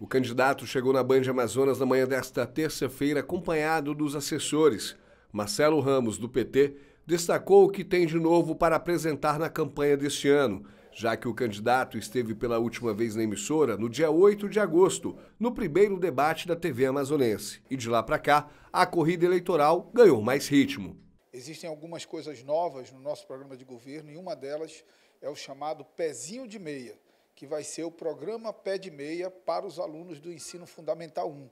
O candidato chegou na Band Amazonas na manhã desta terça-feira acompanhado dos assessores. Marcelo Ramos, do PT, destacou o que tem de novo para apresentar na campanha deste ano, já que o candidato esteve pela última vez na emissora no dia 8 de agosto, no primeiro debate da TV amazonense. E de lá para cá, a corrida eleitoral ganhou mais ritmo. Existem algumas coisas novas no nosso programa de governo e uma delas é o chamado pezinho de meia que vai ser o programa Pé de Meia para os alunos do ensino fundamental 1,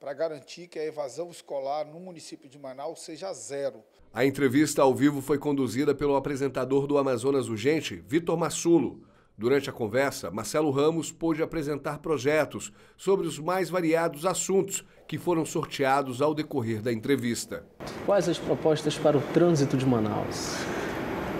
para garantir que a evasão escolar no município de Manaus seja zero. A entrevista ao vivo foi conduzida pelo apresentador do Amazonas Urgente, Vitor Massulo. Durante a conversa, Marcelo Ramos pôde apresentar projetos sobre os mais variados assuntos que foram sorteados ao decorrer da entrevista. Quais as propostas para o trânsito de Manaus?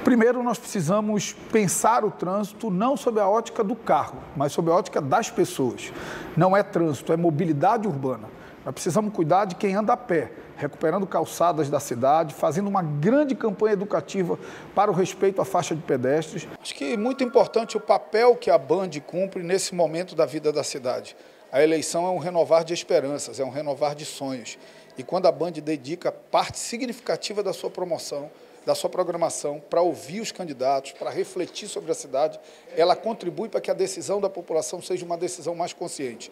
Primeiro, nós precisamos pensar o trânsito não sob a ótica do carro, mas sob a ótica das pessoas. Não é trânsito, é mobilidade urbana. Nós precisamos cuidar de quem anda a pé, recuperando calçadas da cidade, fazendo uma grande campanha educativa para o respeito à faixa de pedestres. Acho que é muito importante o papel que a Band cumpre nesse momento da vida da cidade. A eleição é um renovar de esperanças, é um renovar de sonhos. E quando a Band dedica parte significativa da sua promoção da sua programação para ouvir os candidatos, para refletir sobre a cidade, ela contribui para que a decisão da população seja uma decisão mais consciente.